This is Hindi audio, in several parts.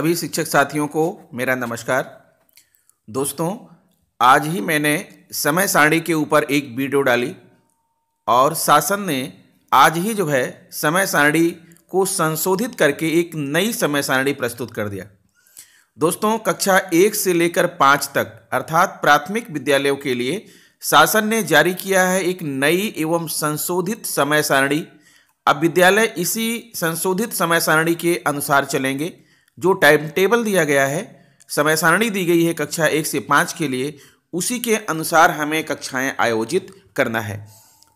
सभी शिक्षक साथियों को मेरा नमस्कार दोस्तों आज ही मैंने समय सारणी के ऊपर एक वीडियो डाली और शासन ने आज ही जो है समय सारणी को संशोधित करके एक नई समय सारणी प्रस्तुत कर दिया दोस्तों कक्षा एक से लेकर पाँच तक अर्थात प्राथमिक विद्यालयों के लिए शासन ने जारी किया है एक नई एवं संशोधित समय सारणी अब विद्यालय इसी संशोधित समय सारणी के अनुसार चलेंगे जो टाइम टेबल दिया गया है समय सारणी दी गई है कक्षा एक से पाँच के लिए उसी के अनुसार हमें कक्षाएं आयोजित करना है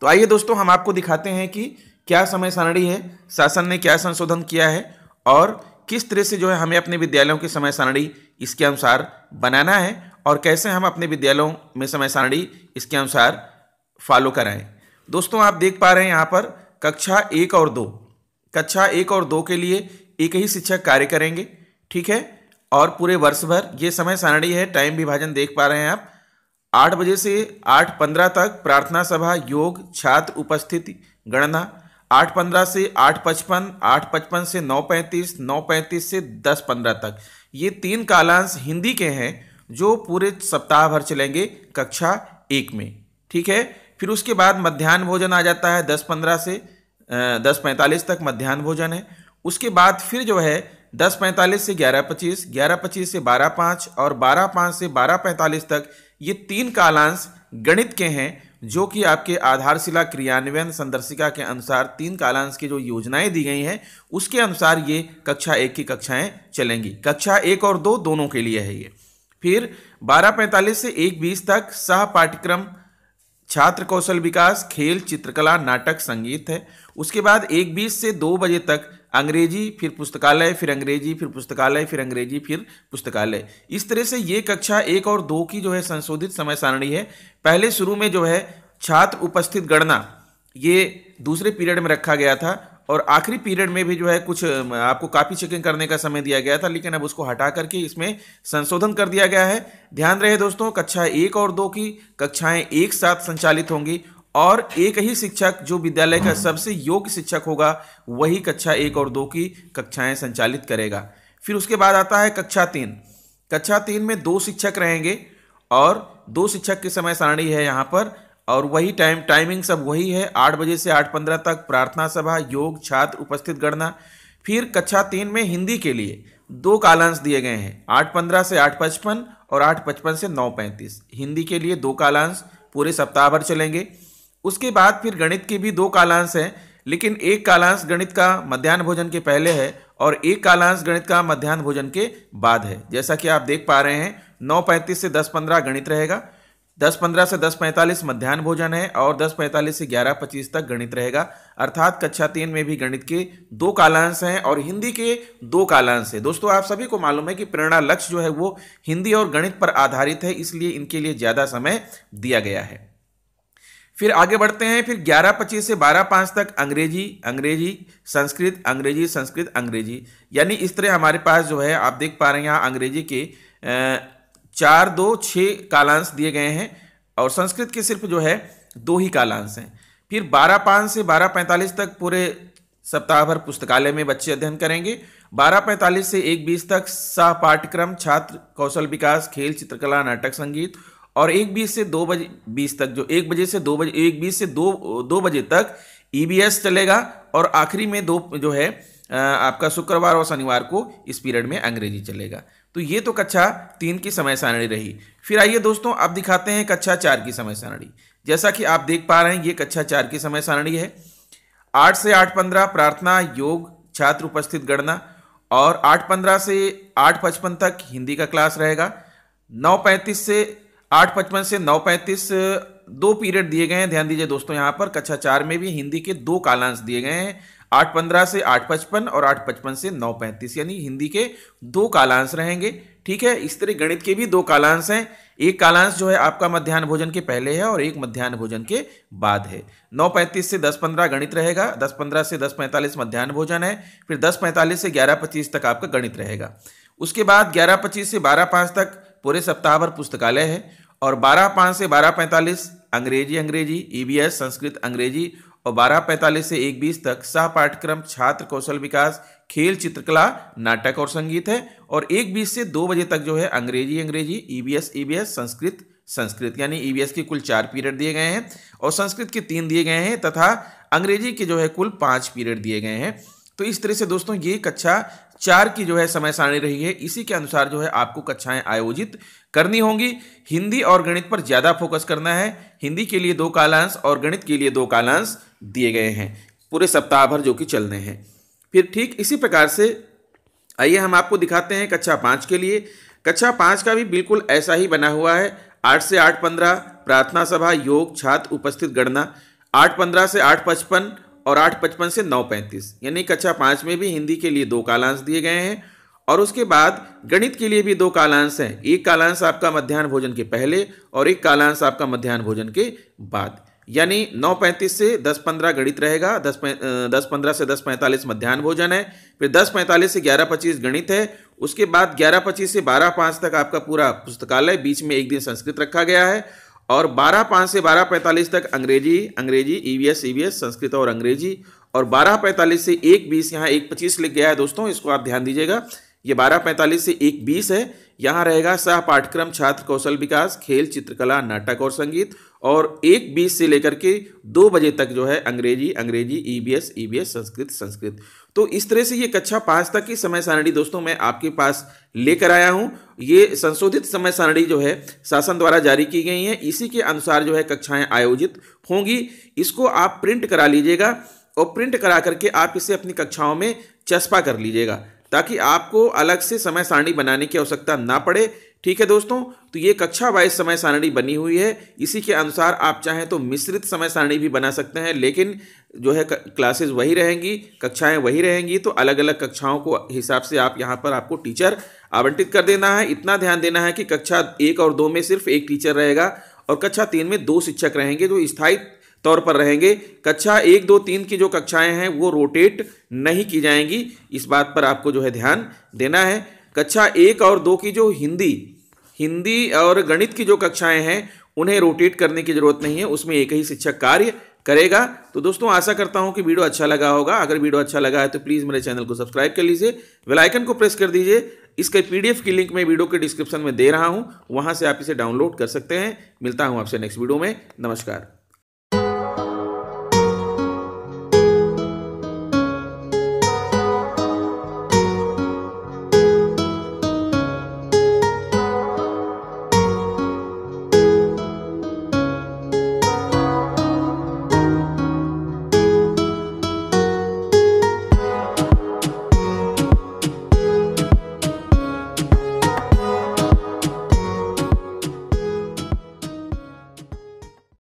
तो आइए दोस्तों हम आपको दिखाते हैं कि क्या समय सारणी है शासन ने क्या संशोधन किया है और किस तरह से जो है हमें अपने विद्यालयों की समय सारणी इसके अनुसार बनाना है और कैसे हम अपने विद्यालयों में समय सारणी इसके अनुसार फॉलो कराएं दोस्तों आप देख पा रहे हैं यहाँ पर कक्षा एक और दो कक्षा एक और दो के लिए एक ही शिक्षक कार्य करेंगे ठीक है और पूरे वर्ष भर ये समय सारणी है टाइम विभाजन देख पा रहे हैं आप आठ बजे से आठ पंद्रह तक प्रार्थना सभा योग छात्र उपस्थिति गणना आठ पंद्रह से आठ पचपन आठ पचपन से नौ पैंतीस नौ पैंतीस से दस पंद्रह तक ये तीन कालांश हिंदी के हैं जो पूरे सप्ताह भर चलेंगे कक्षा एक में ठीक है फिर उसके बाद मध्यान्ह भोजन आ जाता है दस पंद्रह से दस पैंतालीस तक मध्यान्ह भोजन है उसके बाद फिर जो है दस पैंतालीस से ग्यारह पच्चीस ग्यारह पच्चीस से बारह पाँच और बारह पाँच से बारह पैंतालीस तक ये तीन कालांश गणित के हैं जो कि आपके आधारशिला क्रियान्वयन संदर्शिका के अनुसार तीन कालांश की जो योजनाएं दी गई हैं उसके अनुसार ये कक्षा एक की कक्षाएं चलेंगी कक्षा एक और दो दोनों के लिए है ये फिर बारह पैंतालीस से एक बीस तक सह पाठ्यक्रम छात्र कौशल विकास खेल चित्रकला नाटक संगीत है उसके बाद एक बीस से दो बजे तक अंग्रेजी फिर पुस्तकालय फिर अंग्रेजी फिर पुस्तकालय फिर अंग्रेजी फिर पुस्तकालय इस तरह से ये कक्षा एक और दो की जो है संशोधित समय सारणी है पहले शुरू में जो है छात्र उपस्थित गणना ये दूसरे पीरियड में रखा गया था और आखिरी पीरियड में भी जो है कुछ आपको कापी चेकिंग करने का समय दिया गया था लेकिन अब उसको हटा करके इसमें संशोधन कर दिया गया है ध्यान रहे दोस्तों कक्षा एक और दो की कक्षाएं एक साथ संचालित होंगी और एक ही शिक्षक जो विद्यालय का सबसे योग्य शिक्षक होगा वही कक्षा एक और दो की कक्षाएं संचालित करेगा फिर उसके बाद आता है कक्षा तीन कक्षा तीन में दो शिक्षक रहेंगे और दो शिक्षक की समय सारणी है यहाँ पर और वही टाइम टाइमिंग सब वही है आठ बजे से आठ पंद्रह तक प्रार्थना सभा योग छात्र उपस्थित गणना फिर कक्षा तीन में हिंदी के लिए दो कालांश दिए गए हैं आठ पंद्रह से आठ पचपन और आठ पचपन से नौ पैंतीस हिंदी के लिए दो कालांश पूरे सप्ताह भर चलेंगे उसके बाद फिर गणित के भी दो कालांश हैं लेकिन एक कालांश गणित का मध्यान्ह भोजन के पहले है और एक कालांश गणित का मध्यान्ह भोजन के बाद है जैसा कि आप देख पा रहे हैं नौ पैंतीस से दस पंद्रह गणित रहेगा दस पंद्रह से दस पैंतालीस मध्यान्ह भोजन है और दस पैंतालीस से ग्यारह पच्चीस तक गणित रहेगा अर्थात कक्षा तीन में भी गणित के दो कालांश हैं और हिंदी के दो कालांश हैं दोस्तों आप सभी को मालूम है कि प्रेरणा लक्ष्य जो है वो हिंदी और गणित पर आधारित है इसलिए इनके लिए ज़्यादा समय दिया गया है फिर आगे बढ़ते हैं फिर ग्यारह पच्चीस से बारह पाँच तक अंग्रेजी अंग्रेजी संस्कृत अंग्रेजी संस्कृत अंग्रेजी यानी इस तरह हमारे पास जो है आप देख पा रहे हैं यहाँ अंग्रेजी के चार दो छः कालांश दिए गए हैं और संस्कृत के सिर्फ जो है दो ही कालांश हैं फिर बारह पाँच से बारह पैंतालीस तक पूरे सप्ताह भर पुस्तकालय में बच्चे अध्ययन करेंगे बारह पैंतालीस से एक बीस तक सह पाठ्यक्रम छात्र कौशल विकास खेल चित्रकला नाटक संगीत और एक बीस से दो बजे बीस तक जो एक बजे से दो बजे एक बीस से दो दो बजे तक ईबीएस e चलेगा और आखिरी में दो जो है आपका शुक्रवार और शनिवार को इस पीरियड में अंग्रेजी चलेगा तो ये तो कक्षा तीन की समय सारणी रही फिर आइए दोस्तों अब दिखाते हैं कक्षा चार की समय सारणी जैसा कि आप देख पा रहे हैं ये कक्षा चार की समय सारणी है आठ से आठ पंद्रह प्रार्थना योग छात्र उपस्थित गणना और आठ पंद्रह से आठ पचपन तक हिंदी का क्लास रहेगा नौ पैंतीस से आठ पचपन से नौ पैंतीस दो पीरियड दिए गए हैं ध्यान दीजिए दोस्तों यहाँ पर कक्षा चार में भी हिंदी के दो कालांश दिए गए हैं आठ पंद्रह से आठ पचपन और आठ पचपन से नौ पैंतीस यानी हिंदी के दो कालांश रहेंगे ठीक है इस तरह गणित के भी दो कालांश हैं एक कालांश जो है आपका मध्यान्ह भोजन के पहले है और एक मध्यान्ह भोजन के बाद है नौ पैंतीस से दस पंद्रह गणित रहेगा दस पंद्रह से दस पैंतालीस मध्यान्ह भोजन है फिर दस पैंतालीस से ग्यारह पच्चीस तक आपका गणित रहेगा उसके बाद ग्यारह पच्चीस से बारह पाँच तक पूरे सप्ताह भर पुस्तकालय है और बारह पाँच से बारह पैंतालीस अंग्रेजी अंग्रेजी ई e संस्कृत अंग्रेजी और बारह पैंतालीस से एक बीस तक सह पाठ्यक्रम छात्र कौशल विकास खेल चित्रकला नाटक और संगीत है और एक बीस से दो बजे तक जो है अंग्रेजी अंग्रेजी EBS e EBS e Sanskrit Sanskrit यानी ईबीएस के कुल चार पीरियड दिए गए हैं और संस्कृत के तीन दिए गए हैं तथा अंग्रेजी के जो है कुल पाँच पीरियड दिए गए हैं तो इस तरह से दोस्तों ये कक्षा चार की जो है समय सारणी रही है इसी के अनुसार जो है आपको कक्षाएं आयोजित करनी होंगी हिंदी और गणित पर ज़्यादा फोकस करना है हिंदी के लिए दो कालांश और गणित के लिए दो कालांश दिए गए हैं पूरे सप्ताह भर जो कि चलने हैं फिर ठीक इसी प्रकार से आइए हम आपको दिखाते हैं कक्षा पाँच के लिए कक्षा पाँच का भी बिल्कुल ऐसा ही बना हुआ है आठ से आठ पंद्रह प्रार्थना सभा योग छात्र उपस्थित गणना आठ पंद्रह से आठ पचपन और आठ पचपन से नौ पैंतीस यानी कक्षा पाँच में भी हिंदी के लिए दो कालांश दिए गए हैं और उसके बाद गणित के लिए भी दो कालांश हैं एक कालांश आपका मध्यान्ह भोजन के पहले और एक कालांश आपका मध्यान्ह भोजन के बाद यानी नौ पैंतीस से दस पंद्रह गणित रहेगा दस दस पंद्रह से दस पैंतालीस मध्यान्ह भोजन है फिर दस पैंतालीस से ग्यारह पच्चीस गणित है उसके बाद ग्यारह पच्चीस से बारह पाँच तक आपका पूरा पुस्तकालय बीच में एक दिन संस्कृत रखा गया है और बारह पाँच से बारह पैंतालीस तक अंग्रेजी अंग्रेजी E V S V S Sanskrit और अंग्रेजी और बारह पैंतालीस से एक बीस यहाँ एक पच्चीस लिख गया है दोस्तों इसको आप ध्यान दीजिएगा ये बारह पैंतालीस से एक बीस है यहाँ रहेगा सह पाठ्यक्रम छात्र कौशल विकास खेल चित्रकला नाटक और संगीत और एक बीस से लेकर के दो बजे तक जो है अंग्रेजी अंग्रेजी EBS e EBS e Sanskrit Sanskrit तो इस तरह से ये कक्षा अच्छा पाँच तक की समय सारणी दोस्तों मैं आपके पास लेकर आया हूँ ये संशोधित समय सारणी जो है शासन द्वारा जारी की गई है इसी के अनुसार जो है कक्षाएँ आयोजित होंगी इसको आप प्रिंट करा लीजिएगा और प्रिंट करा करके आप इसे अपनी कक्षाओं में चस्पा कर लीजिएगा ताकि आपको अलग से समय सारणी बनाने की आवश्यकता ना पड़े ठीक है दोस्तों तो ये कक्षा वाइज समय सारणी बनी हुई है इसी के अनुसार आप चाहें तो मिश्रित समय सारणी भी बना सकते हैं लेकिन जो है क्लासेस वही रहेंगी कक्षाएं वही रहेंगी तो अलग अलग कक्षाओं को हिसाब से आप यहाँ पर आपको टीचर आवंटित कर देना है इतना ध्यान देना है कि कक्षा एक और दो में सिर्फ एक टीचर रहेगा और कक्षा तीन में दो शिक्षक रहेंगे जो स्थायी तौर पर रहेंगे कक्षा एक दो तीन की जो कक्षाएं हैं वो रोटेट नहीं की जाएंगी इस बात पर आपको जो है ध्यान देना है कक्षा एक और दो की जो हिंदी हिंदी और गणित की जो कक्षाएं हैं उन्हें रोटेट करने की ज़रूरत नहीं है उसमें एक ही शिक्षक कार्य करेगा तो दोस्तों आशा करता हूं कि वीडियो अच्छा लगा होगा अगर वीडियो अच्छा लगा है तो प्लीज़ मेरे चैनल को सब्सक्राइब कर लीजिए वेलाइकन को प्रेस कर दीजिए इसके पीडीएफ की लिंक मैं वीडियो के डिस्क्रिप्शन में दे रहा हूं वहां से आप इसे डाउनलोड कर सकते हैं मिलता हूं आपसे नेक्स्ट वीडियो में नमस्कार